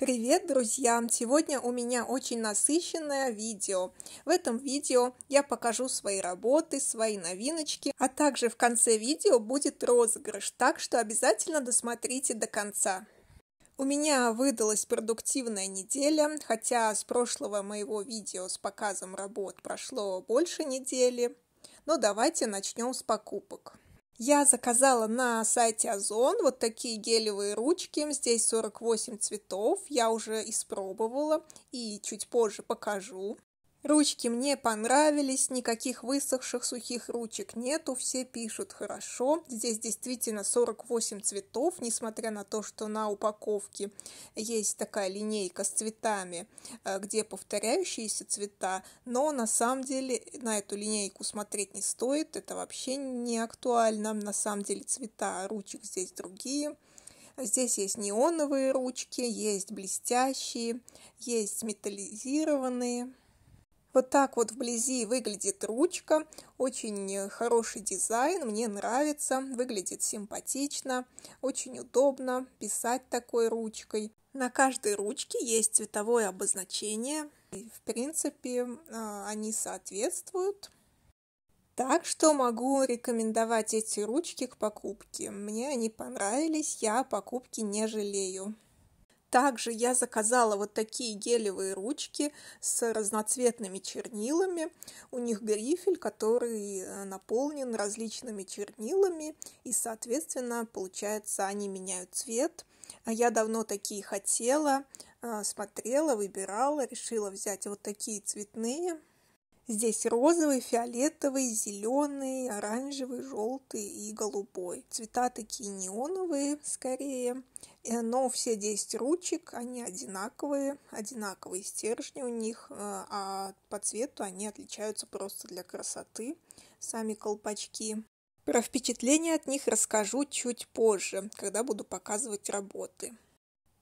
Привет, друзья! Сегодня у меня очень насыщенное видео. В этом видео я покажу свои работы, свои новиночки, а также в конце видео будет розыгрыш, так что обязательно досмотрите до конца. У меня выдалась продуктивная неделя, хотя с прошлого моего видео с показом работ прошло больше недели. Но давайте начнем с покупок. Я заказала на сайте Озон вот такие гелевые ручки. Здесь 48 цветов. Я уже испробовала и чуть позже покажу. Ручки мне понравились, никаких высохших сухих ручек нету, все пишут хорошо. Здесь действительно 48 цветов, несмотря на то, что на упаковке есть такая линейка с цветами, э, где повторяющиеся цвета, но на самом деле на эту линейку смотреть не стоит, это вообще не актуально. На самом деле цвета ручек здесь другие. Здесь есть неоновые ручки, есть блестящие, есть металлизированные. Вот так вот вблизи выглядит ручка. Очень э, хороший дизайн, мне нравится, выглядит симпатично, очень удобно писать такой ручкой. На каждой ручке есть цветовое обозначение. И, в принципе, а, они соответствуют. Так что могу рекомендовать эти ручки к покупке. Мне они понравились, я покупки не жалею. Также я заказала вот такие гелевые ручки с разноцветными чернилами. У них грифель, который э, наполнен различными чернилами, и, соответственно, получается, они меняют цвет. А я давно такие хотела, э, смотрела, выбирала, решила взять вот такие цветные. Здесь розовый, фиолетовый, зеленый, оранжевый, желтый и голубой. Цвета такие неоновые скорее. Э, но все 10 ручек, они одинаковые, одинаковые стержни у них, э, а по цвету они отличаются просто для красоты, сами колпачки. Про впечатление от них расскажу чуть позже, когда буду показывать работы.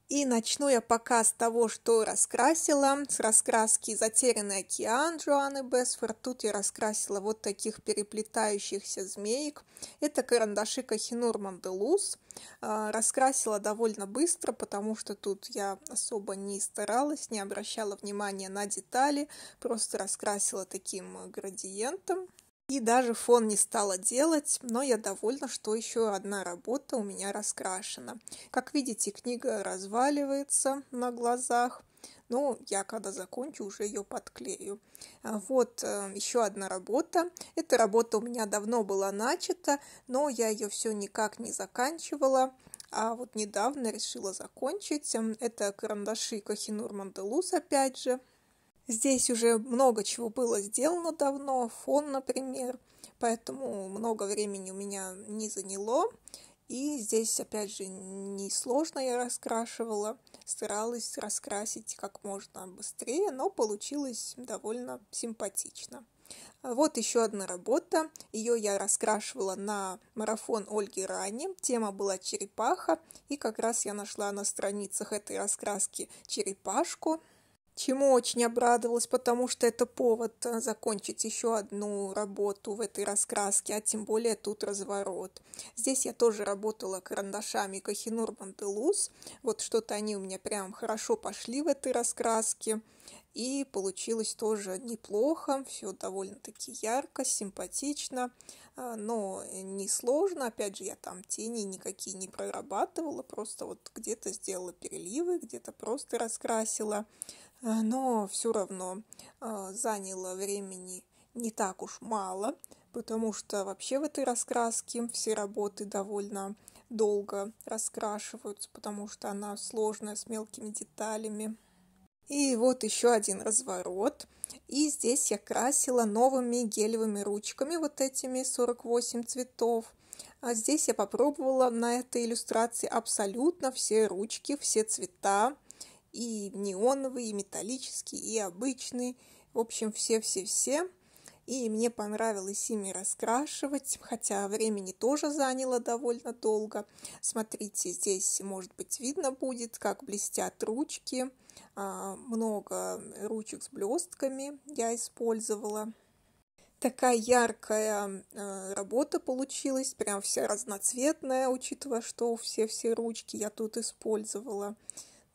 И начну я пока с того, что раскрасила. С раскраски «Затерянный океан» Джоанны Бесфорд. Тут я раскрасила вот таких переплетающихся змеек. Это карандаши Кахинур Манделус. А, раскрасила довольно быстро, потому что тут я особо не старалась, не обращала внимания на детали. Просто раскрасила таким градиентом. И даже фон не стала делать, но я довольна, что еще одна работа у меня раскрашена. Как видите, книга разваливается на глазах. Но я когда закончу, уже ее подклею. А вот э, еще одна работа. Эта работа у меня давно была начата, но я ее все никак не заканчивала. А вот недавно решила закончить. Эм, это карандаши Кахинур Манделус, опять же. Здесь уже много чего было сделано давно, фон, например, поэтому много времени у меня не заняло. И здесь, опять же, несложно я раскрашивала, старалась раскрасить как можно быстрее, но получилось довольно симпатично. Вот еще одна работа. Ее я раскрашивала на марафон Ольги Рани. Тема была черепаха. И как раз я нашла на страницах этой раскраски черепашку чему очень обрадовалась, потому что это повод э, закончить еще одну работу в этой раскраске, а тем более тут разворот. Здесь я тоже работала карандашами Кахинур Банделус, вот что-то они у меня прям хорошо пошли в этой раскраске, и получилось тоже неплохо, все довольно-таки ярко, симпатично, а, но не сложно, опять же, я там тени никакие не прорабатывала, просто вот где-то сделала переливы, где-то просто раскрасила, Э, но все равно э, заняло времени не так уж мало, потому что вообще в этой раскраске все работы довольно долго раскрашиваются, потому что она сложная, с мелкими деталями. И вот еще один разворот. И здесь я красила новыми гелевыми ручками, вот этими 48 цветов. А здесь я попробовала на этой иллюстрации абсолютно все ручки, все цвета и неоновый, и металлический, и обычный. В общем, все-все-все. И мне понравилось ими раскрашивать, хотя времени тоже заняло довольно долго. Смотрите, здесь, может быть, видно будет, как блестят ручки. А, много ручек с блестками я использовала такая яркая а, работа получилась, прям вся разноцветная, учитывая, что все-все ручки я тут использовала.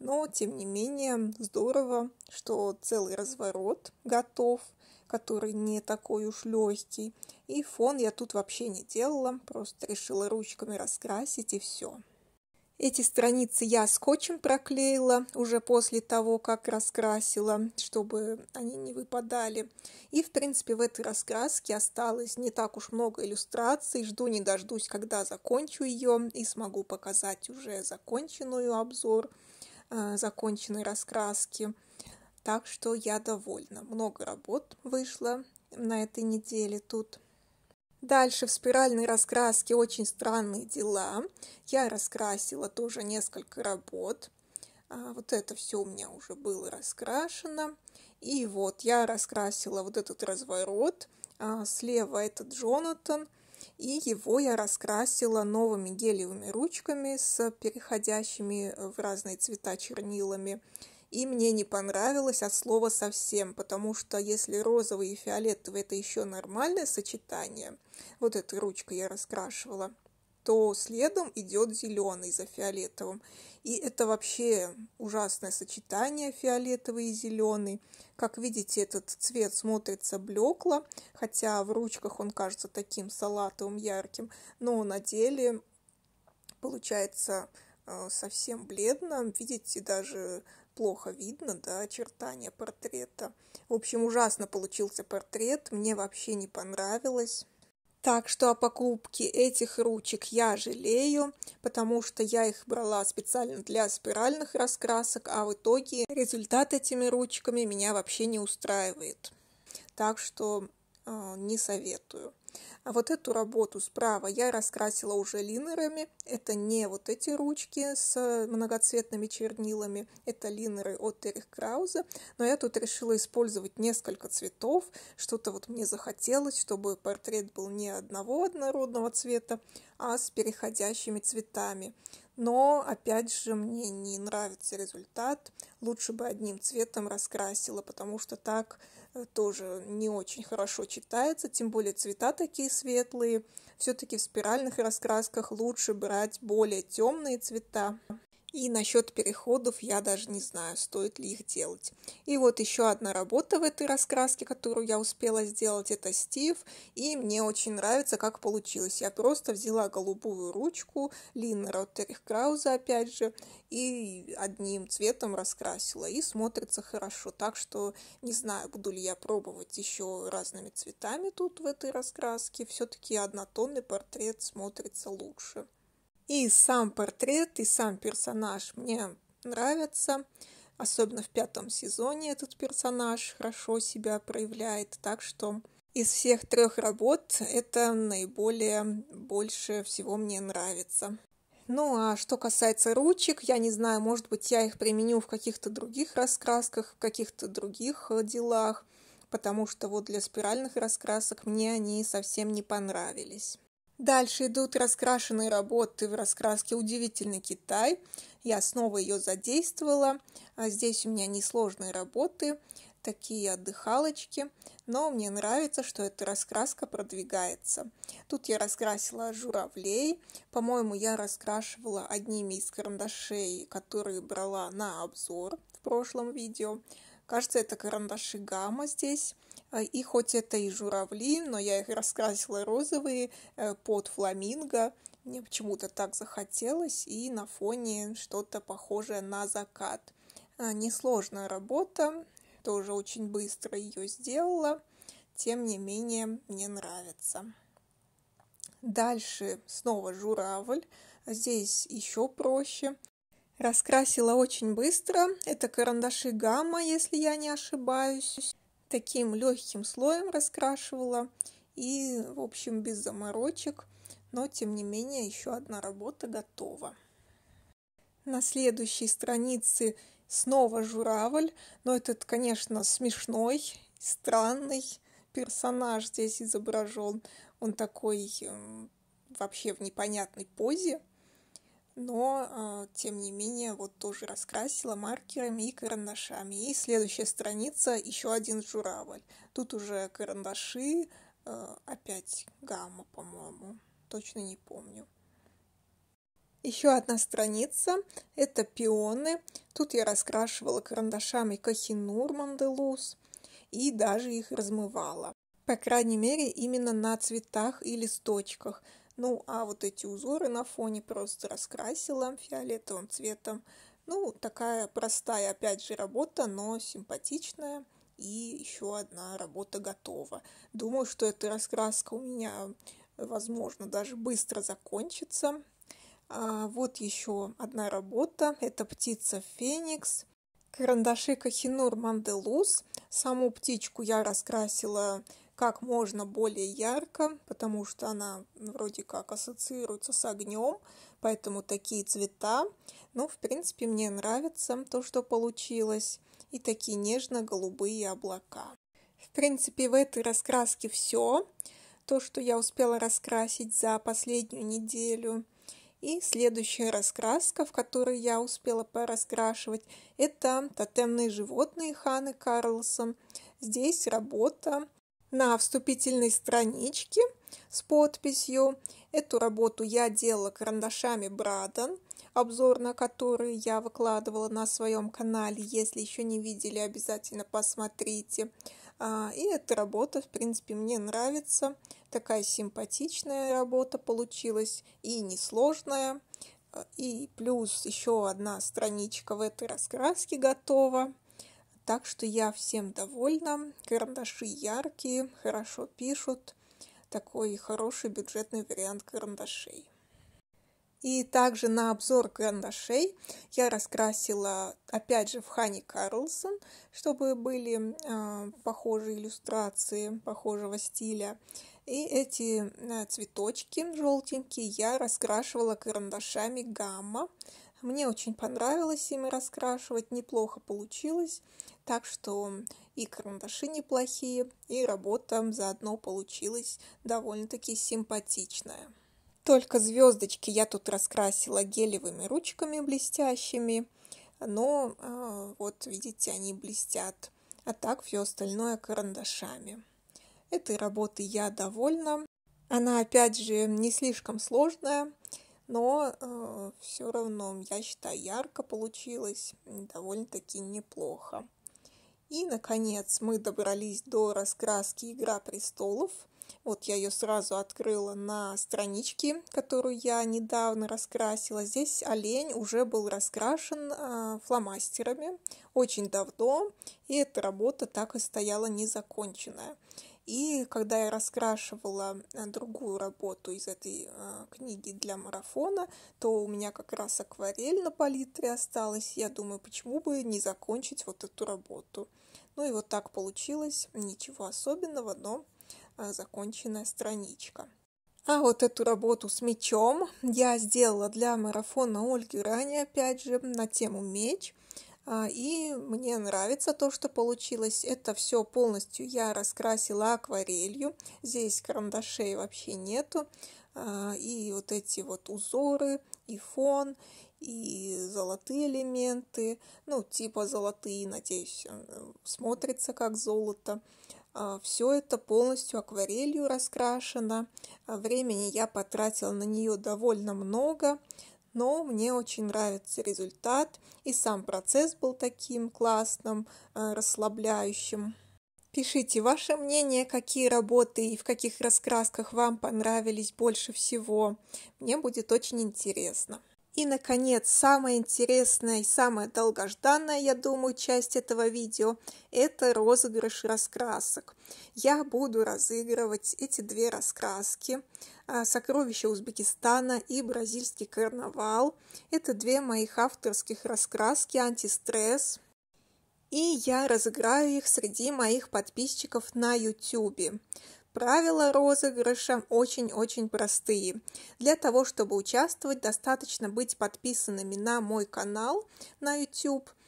Но, тем не менее, здорово, что целый разворот готов, который не такой уж легкий. И фон я тут вообще не делала, просто решила ручками раскрасить и все. Эти страницы я скотчем проклеила уже после того, как раскрасила, чтобы они не выпадали. И, в принципе, в этой раскраске осталось не так уж много иллюстраций. Жду не дождусь, когда закончу ее и смогу показать уже законченную обзор. Э, законченной раскраски. Так что я довольна. Много работ вышло на этой неделе тут. Дальше в спиральной раскраске очень странные дела. Я раскрасила тоже несколько работ. А вот это все у меня уже было раскрашено. И вот я раскрасила вот этот разворот. А слева этот Джонатан. И его я раскрасила новыми гелевыми ручками с переходящими э, в разные цвета чернилами. И мне не понравилось от слова совсем, потому что если розовый и фиолетовый это еще нормальное сочетание, вот эту ручку я раскрашивала, то следом идет зеленый за фиолетовым. И это вообще ужасное сочетание фиолетовый и зеленый. Как видите, этот цвет смотрится блекло, хотя в ручках он кажется таким салатовым, ярким, но на деле получается э, совсем бледно. Видите, даже плохо видно, да, очертания портрета. В общем, ужасно получился портрет, мне вообще не понравилось. Так что о покупке этих ручек я жалею, потому что я их брала специально для спиральных раскрасок, а в итоге результат этими ручками меня вообще не устраивает. Так что э, не советую. А вот эту работу справа я раскрасила уже линерами. Это не вот эти ручки с э, многоцветными чернилами, это линеры от Эрих Крауза. Но я тут решила использовать несколько цветов. Что-то вот мне захотелось, чтобы портрет был не одного однородного цвета, а с переходящими цветами. Но, опять же, мне не нравится результат. Лучше бы одним цветом раскрасила, потому что так тоже не очень хорошо читается, тем более цвета такие светлые. Все-таки в спиральных раскрасках лучше брать более темные цвета. И насчет переходов я даже не знаю, стоит ли их делать. И вот еще одна работа в этой раскраске, которую я успела сделать, это Стив. И мне очень нравится, как получилось. Я просто взяла голубую ручку Лина Роттерих Крауза, опять же, и одним цветом раскрасила. И смотрится хорошо. Так что не знаю, буду ли я пробовать еще разными цветами тут в этой раскраске. Все-таки однотонный портрет смотрится лучше. И сам портрет, и сам персонаж мне нравятся. Особенно в пятом сезоне этот персонаж хорошо себя проявляет. Так что из всех трех работ это наиболее больше всего мне нравится. Ну а что касается ручек, я не знаю, может быть, я их применю в каких-то других раскрасках, в каких-то других э, делах, потому что вот для спиральных раскрасок мне они совсем не понравились. Дальше идут раскрашенные работы в раскраске «Удивительный Китай». Я снова ее задействовала. А здесь у меня несложные работы, такие отдыхалочки. Но мне нравится, что эта раскраска продвигается. Тут я раскрасила журавлей. По-моему, я раскрашивала одними из карандашей, которые брала на обзор в прошлом видео. Кажется, это карандаши гамма здесь. А, и хоть это и журавли, но я их раскрасила розовые э, под фламинго. Мне почему-то так захотелось, и на фоне что-то похожее на закат. А, несложная работа, тоже очень быстро ее сделала, тем не менее мне нравится. Дальше снова журавль, здесь еще проще. Раскрасила очень быстро, это карандаши гамма, если я не ошибаюсь таким легким слоем раскрашивала. И, в общем, без заморочек. Но, тем не менее, еще одна работа готова. На следующей странице снова журавль. Но этот, конечно, смешной, странный персонаж здесь изображен. Он такой эм, вообще в непонятной позе но, а, тем не менее, вот тоже раскрасила маркерами и карандашами. И следующая страница, еще один журавль. Тут уже карандаши, а, опять гамма, по-моему, точно не помню. Еще одна страница – это пионы. Тут я раскрашивала карандашами кохинур Манделус и даже их размывала. По крайней мере, именно на цветах и листочках – ну, а вот эти узоры на фоне просто раскрасила фиолетовым цветом. Ну, такая простая, опять же, работа, но симпатичная. И еще одна работа готова. Думаю, что эта раскраска у меня, возможно, даже быстро закончится. А вот еще одна работа. Это птица Феникс. Карандаши Кахинур Манделус. Саму птичку я раскрасила как можно более ярко, потому что она вроде как ассоциируется с огнем, поэтому такие цвета. Ну, в принципе, мне нравится то, что получилось, и такие нежно-голубые облака. В принципе, в этой раскраске все, то, что я успела раскрасить за последнюю неделю. И следующая раскраска, в которой я успела пораскрашивать, это тотемные животные Ханы Карлсон. Здесь работа на вступительной страничке с подписью. Эту работу я делала карандашами Брадан, обзор на который я выкладывала на своем канале. Если еще не видели, обязательно посмотрите. А, и эта работа, в принципе, мне нравится. Такая симпатичная работа получилась и несложная. А, и плюс еще одна страничка в этой раскраске готова. Так что я всем довольна. Карандаши яркие, хорошо пишут. Такой хороший бюджетный вариант карандашей. И также на обзор карандашей я раскрасила, опять же, в Хани Карлсон, чтобы были э, похожие иллюстрации похожего стиля. И эти э, цветочки желтенькие я раскрашивала карандашами гамма. Мне очень понравилось ими раскрашивать, неплохо получилось. Так что и карандаши неплохие, и работа заодно получилась довольно-таки симпатичная. Только звездочки я тут раскрасила гелевыми ручками блестящими, но э, вот видите, они блестят, а так все остальное карандашами. Этой работы я довольна. Она опять же не слишком сложная, но э, все равно, я считаю, ярко получилось, довольно-таки неплохо. И, наконец, мы добрались до раскраски «Игра престолов». Вот я ее сразу открыла на страничке, которую я недавно раскрасила. Здесь олень уже был раскрашен э, фломастерами очень давно, и эта работа так и стояла незаконченная. И когда я раскрашивала э, другую работу из этой э, книги для марафона, то у меня как раз акварель на палитре осталась. Я думаю, почему бы не закончить вот эту работу. Ну и вот так получилось. Ничего особенного, но э, законченная страничка. А вот эту работу с мечом я сделала для марафона Ольги ранее, опять же, на тему меч. А, и мне нравится то, что получилось. Это все полностью я раскрасила акварелью. Здесь карандашей вообще нету. А, и вот эти вот узоры, и фон, и золотые элементы. Ну, типа золотые, надеюсь, э, смотрится как золото. А, все это полностью акварелью раскрашено. Времени я потратила на нее довольно много но мне очень нравится результат, и сам процесс был таким классным, э, расслабляющим. Пишите ваше мнение, какие работы и в каких раскрасках вам понравились больше всего. Мне будет очень интересно. И, наконец, самая интересная и самая долгожданная, я думаю, часть этого видео – это розыгрыш раскрасок. Я буду разыгрывать эти две раскраски а, «Сокровища Узбекистана» и «Бразильский карнавал». Это две моих авторских раскраски «Антистресс». И я разыграю их среди моих подписчиков на YouTube. Правила розыгрыша очень-очень простые. Для того, чтобы участвовать, достаточно быть подписанными на мой канал на YouTube –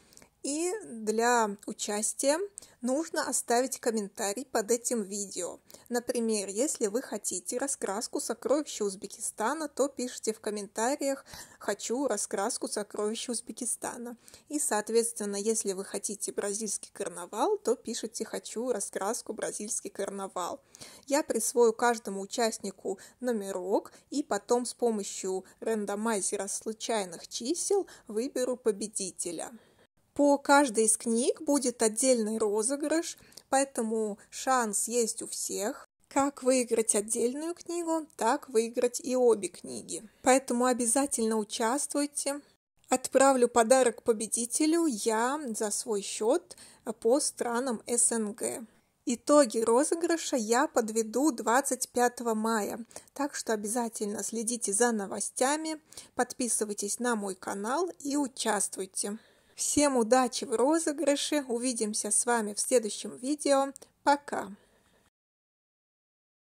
и для участия нужно оставить комментарий под этим видео. Например, если вы хотите раскраску сокровища Узбекистана, то пишите в комментариях «Хочу раскраску сокровища Узбекистана». И, соответственно, если вы хотите бразильский карнавал, то пишите «Хочу раскраску бразильский карнавал». Я присвою каждому участнику номерок и потом с помощью рандомайзера случайных чисел выберу победителя. По каждой из книг будет отдельный розыгрыш, поэтому шанс есть у всех. Как выиграть отдельную книгу, так выиграть и обе книги. Поэтому обязательно участвуйте. Отправлю подарок победителю я за свой счет по странам СНГ. Итоги розыгрыша я подведу 25 мая, так что обязательно следите за новостями, подписывайтесь на мой канал и участвуйте. Всем удачи в розыгрыше. Увидимся с вами в следующем видео. Пока!